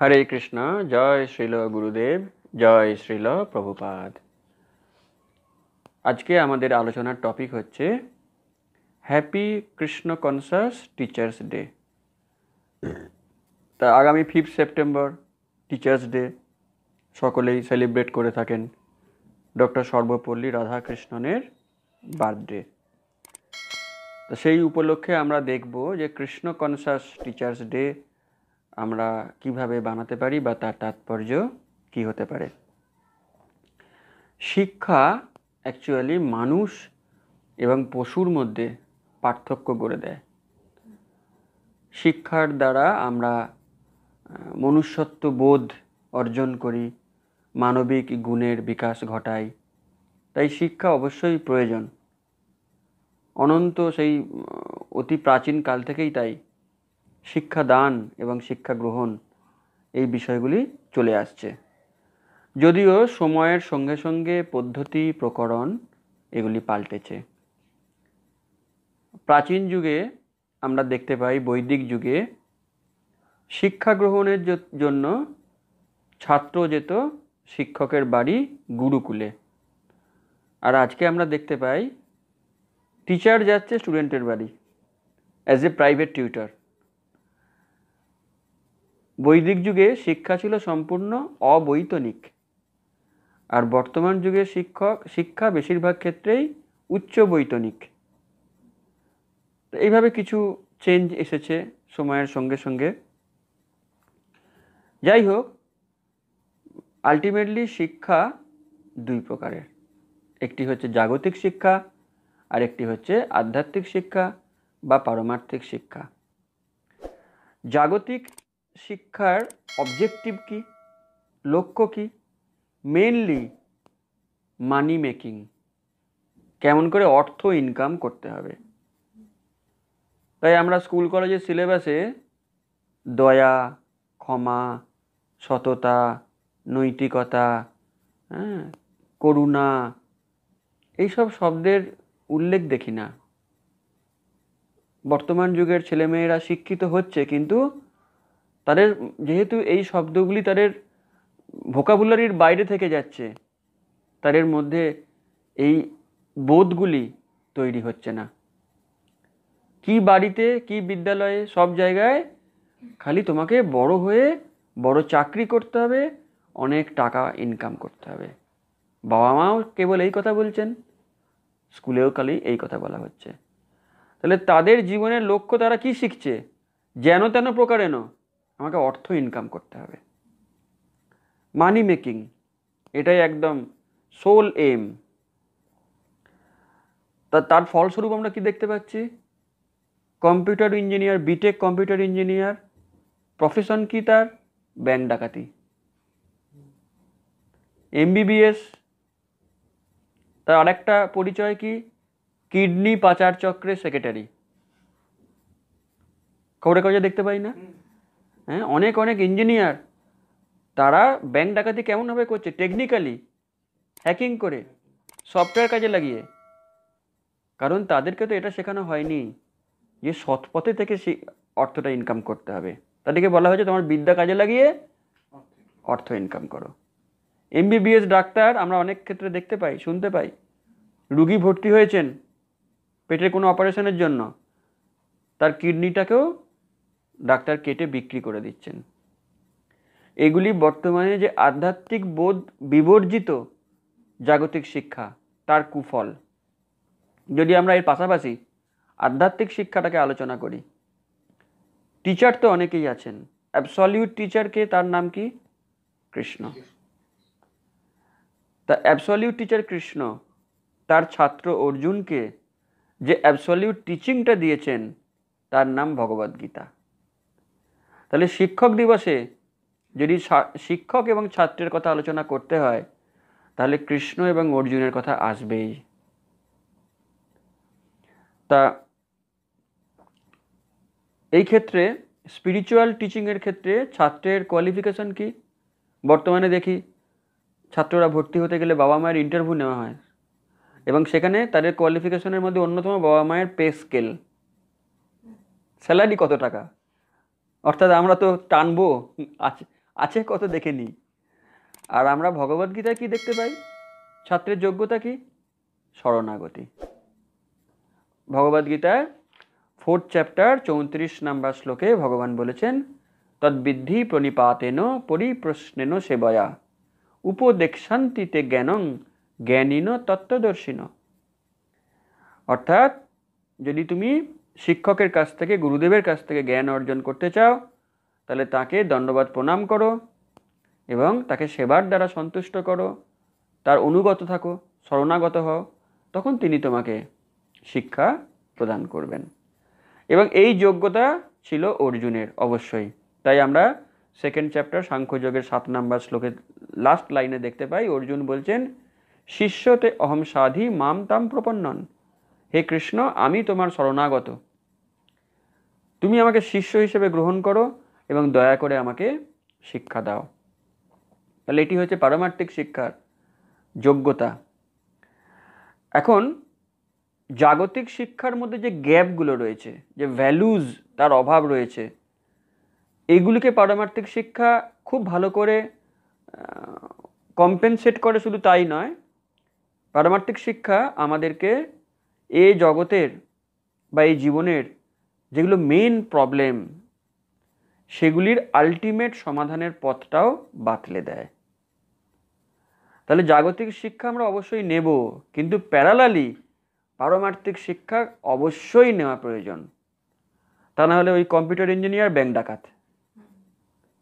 হরে কৃষ্ণ জয় শ্রীল গুরুদেব জয় শ্রীল প্রভুপাদ আজকে আমাদের আলোচনার টপিক হচ্ছে happy Krishna conscious teachers day তা আগামী ফিফথ সেপ্টেম্বর টিচার্স ডে সকলেই সেলিব্রেট করে থাকেন ডক্টর সর্বপল্লী রাধাকৃষ্ণনের বার্থডে তো সেই উপলক্ষে আমরা দেখব যে কৃষ্ণ কনসাস টিচার্স ডে আমরা কিভাবে বানাতে পারি বা তার তাৎপর্য কি হতে পারে শিক্ষা অ্যাকচুয়ালি মানুষ এবং পশুর মধ্যে পার্থক্য করে দেয় শিক্ষার দ্বারা আমরা মনুষ্যত্ব বোধ অর্জন করি মানবিক গুণের বিকাশ ঘটাই তাই শিক্ষা অবশ্যই প্রয়োজন অনন্ত সেই অতি প্রাচীন কাল থেকেই তাই শিক্ষা দান এবং শিক্ষা গ্রহণ এই বিষয়গুলি চলে আসছে যদিও সময়ের সঙ্গে সঙ্গে পদ্ধতি প্রকরণ এগুলি পাল্টেছে প্রাচীন যুগে আমরা দেখতে পাই বৈদিক যুগে শিক্ষা গ্রহণের জন্য ছাত্র যেত শিক্ষকের বাড়ি গুরুকুলে আর আজকে আমরা দেখতে পাই টিচার যাচ্ছে স্টুডেন্টের বাড়ি অ্যাজ এ প্রাইভেট টিউটার বৈদিক যুগে শিক্ষা ছিল সম্পূর্ণ অবৈতনিক আর বর্তমান যুগে শিক্ষক শিক্ষা বেশিরভাগ ক্ষেত্রেই উচ্চ বৈতনিক এইভাবে কিছু চেঞ্জ এসেছে সময়ের সঙ্গে সঙ্গে যাই হোক আলটিমেটলি শিক্ষা দুই প্রকারের একটি হচ্ছে জাগতিক শিক্ষা আর একটি হচ্ছে আধ্যাত্মিক শিক্ষা বা পারমার্থিক শিক্ষা জাগতিক শিক্ষার অবজেক্টিভ কি লক্ষ্য কি মেনলি মানি মেকিং কেমন করে অর্থ ইনকাম করতে হবে তাই আমরা স্কুল কলেজের সিলেবাসে দয়া ক্ষমা সততা নৈতিকতা হ্যাঁ করুণা এইসব শব্দের উল্লেখ দেখি না বর্তমান যুগের ছেলেমেয়েরা শিক্ষিত হচ্ছে কিন্তু তাদের যেহেতু এই শব্দগুলি তাদের ভোকাবুলারির বাইরে থেকে যাচ্ছে তাদের মধ্যে এই বোধগুলি তৈরি হচ্ছে না কি বাড়িতে কি বিদ্যালয়ে সব জায়গায় খালি তোমাকে বড় হয়ে বড় চাকরি করতে হবে অনেক টাকা ইনকাম করতে হবে বাবা মাও কেবল এই কথা বলছেন স্কুলেও খালি এই কথা বলা হচ্ছে তাহলে তাদের জীবনের লক্ষ্য তারা কি শিখছে যেন তেন প্রকারেণ আমাকে অর্থ ইনকাম করতে হবে মানি মেকিং এটাই একদম সোল এম তা তার ফলস্বরূপ আমরা কি দেখতে পাচ্ছি computer engineer BTech computer engineer profession কি তার ব্যাংক ডাকাতি এমবিবিএস তার আরেকটা পরিচয় কি কিডনি পাচার চক্রের সেক্রেটারি খবরের কাগজে দেখতে পাই না হ্যাঁ অনেক অনেক ইঞ্জিনিয়ার তারা ব্যাংক ডাকাতি কেমনভাবে করছে টেকনিক্যালি হ্যাকিং করে সফটওয়্যার কাজে লাগিয়ে কারণ তাদেরকে তো এটা শেখানো হয়নি যে সৎ পথে থেকে সে অর্থটা ইনকাম করতে হবে তাদেরকে বলা হয়েছে তোমার বিদ্যা কাজে লাগিয়ে অর্থ ইনকাম করো এমবিবিএস ডাক্তার আমরা অনেক ক্ষেত্রে দেখতে পাই শুনতে পাই রুগী ভর্তি হয়েছেন পেটের কোনো অপারেশনের জন্য তার কিডনিটাকেও ডাক্তার কেটে বিক্রি করে দিচ্ছেন এগুলি বর্তমানে যে আধ্যাত্মিক বোধ বিবর্জিত জাগতিক শিক্ষা তার কুফল যদি আমরা এর পাশাপাশি আধ্যাত্মিক শিক্ষাটাকে আলোচনা করি টিচার তো অনেকেই আছেন অ্যাবসলিউট টিচারকে তার নাম কি কৃষ্ণ তা অ্যাবসলিউট টিচার কৃষ্ণ তার ছাত্র অর্জুনকে যে অ্যাবসলিউট টিচিংটা দিয়েছেন তার নাম ভগবদ্গীতা তাহলে শিক্ষক দিবসে যদি শিক্ষক এবং ছাত্রের কথা আলোচনা করতে হয় তাহলে কৃষ্ণ এবং অর্জুনের কথা আসবেই তা এই ক্ষেত্রে স্পিরিচুয়াল টিচিংয়ের ক্ষেত্রে ছাত্রের কোয়ালিফিকেশন কি বর্তমানে দেখি ছাত্ররা ভর্তি হতে গেলে বাবা মায়ের ইন্টারভিউ নেওয়া হয় এবং সেখানে তাদের কোয়ালিফিকেশনের মধ্যে অন্যতম বাবা মায়ের পে স্কেল স্যালারি কত টাকা অর্থাৎ আমরা তো টানবো আছে আছে কত দেখে নিই আর আমরা ভগবদ্গীতায় কি দেখতে পাই ছাত্রের যোগ্যতা কি শরণাগতি ভগবদ্গীতার ফোর্থ চ্যাপ্টার চৌত্রিশ নাম্বার শ্লোকে ভগবান বলেছেন তদ্বিদ্ধি প্রণিপাতেন পরিপ্রশ্নেন সেবয়া শান্তিতে জ্ঞানং জ্ঞানীন তত্ত্বদর্শীন অর্থাৎ যদি তুমি শিক্ষকের কাছ থেকে গুরুদেবের কাছ থেকে জ্ঞান অর্জন করতে চাও তাহলে তাকে দণ্ডবাদ প্রণাম করো এবং তাকে সেবার দ্বারা সন্তুষ্ট করো তার অনুগত থাকো শরণাগত হও তখন তিনি তোমাকে শিক্ষা প্রদান করবেন এবং এই যোগ্যতা ছিল অর্জুনের অবশ্যই তাই আমরা সেকেন্ড চ্যাপ্টার সাংখ্যযোগের সাত নাম্বার শ্লোকের লাস্ট লাইনে দেখতে পাই অর্জুন বলছেন শিষ্যতে অহম সাধি মাম তাম প্রপন্নন হে কৃষ্ণ আমি তোমার শরণাগত তুমি আমাকে শিষ্য হিসেবে গ্রহণ করো এবং দয়া করে আমাকে শিক্ষা দাও তাহলে এটি হচ্ছে পারমার্থিক শিক্ষার যোগ্যতা এখন জাগতিক শিক্ষার মধ্যে যে গ্যাপগুলো রয়েছে যে ভ্যালুজ তার অভাব রয়েছে এগুলিকে পারমার্থিক শিক্ষা খুব ভালো করে কম্পেনসেট করে শুধু তাই নয় পারমার্থিক শিক্ষা আমাদেরকে এ জগতের বা এই জীবনের যেগুলো মেন প্রবলেম সেগুলির আলটিমেট সমাধানের পথটাও বাতলে দেয় তাহলে জাগতিক শিক্ষা আমরা অবশ্যই নেব কিন্তু প্যারালালি পারমার্থিক শিক্ষা অবশ্যই নেওয়া প্রয়োজন তা না হলে ওই কম্পিউটার ইঞ্জিনিয়ার ব্যাংক ডাকাত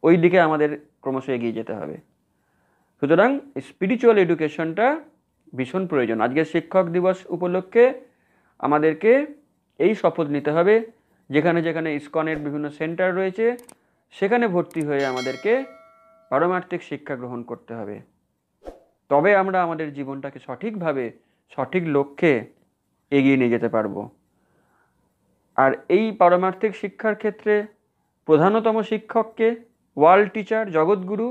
ওই দিকে আমাদের ক্রমশ এগিয়ে যেতে হবে সুতরাং স্পিরিচুয়াল এডুকেশনটা ভীষণ প্রয়োজন আজকের শিক্ষক দিবস উপলক্ষে আমাদেরকে এই শপথ নিতে হবে যেখানে যেখানে ইসকনের বিভিন্ন সেন্টার রয়েছে সেখানে ভর্তি হয়ে আমাদেরকে পারমার্থিক শিক্ষা গ্রহণ করতে হবে তবে আমরা আমাদের জীবনটাকে সঠিকভাবে সঠিক লক্ষ্যে এগিয়ে নিয়ে যেতে পারব আর এই পারমার্থিক শিক্ষার ক্ষেত্রে প্রধানতম শিক্ষককে ওয়ার্ল্ড টিচার জগৎগুরু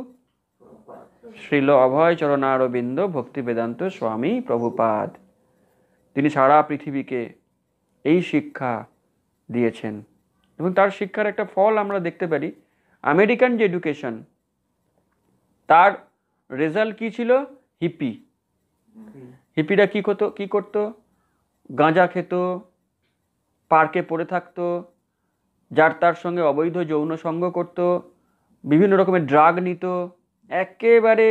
শ্রীল অভয় চরণারবিন্দ ভক্তি বেদান্ত স্বামী প্রভুপাদ তিনি সারা পৃথিবীকে এই শিক্ষা দিয়েছেন এবং তার শিক্ষার একটা ফল আমরা দেখতে পারি আমেরিকান যে এডুকেশন তার রেজাল্ট কি ছিল হিপি হিপিরা কী করতো কী করতো গাঁজা খেত পার্কে পড়ে থাকতো যার তার সঙ্গে অবৈধ যৌন সঙ্গ করত বিভিন্ন রকমের ড্রাগ নিত একেবারে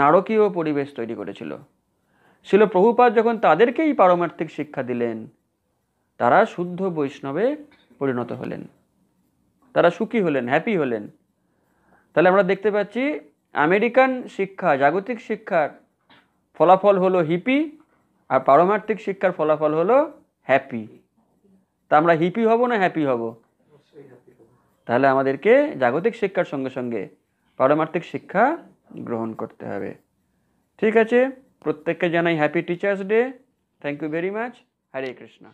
নারকীয় পরিবেশ তৈরি করেছিল শিল প্রভুপাত যখন তাদেরকেই পারমার্থিক শিক্ষা দিলেন তারা শুদ্ধ বৈষ্ণবে পরিণত হলেন তারা সুখী হলেন হ্যাপি হলেন তাহলে আমরা দেখতে পাচ্ছি আমেরিকান শিক্ষা জাগতিক শিক্ষার ফলাফল হলো হিপি আর পারমার্থিক শিক্ষার ফলাফল হলো হ্যাপি তা আমরা হিপি হব না হ্যাপি হব তাহলে আমাদেরকে জাগতিক শিক্ষার সঙ্গে সঙ্গে পারমার্থিক শিক্ষা গ্রহণ করতে হবে ঠিক আছে প্রত্যেককে জানাই happy teachers day thank you very much Hare Krishna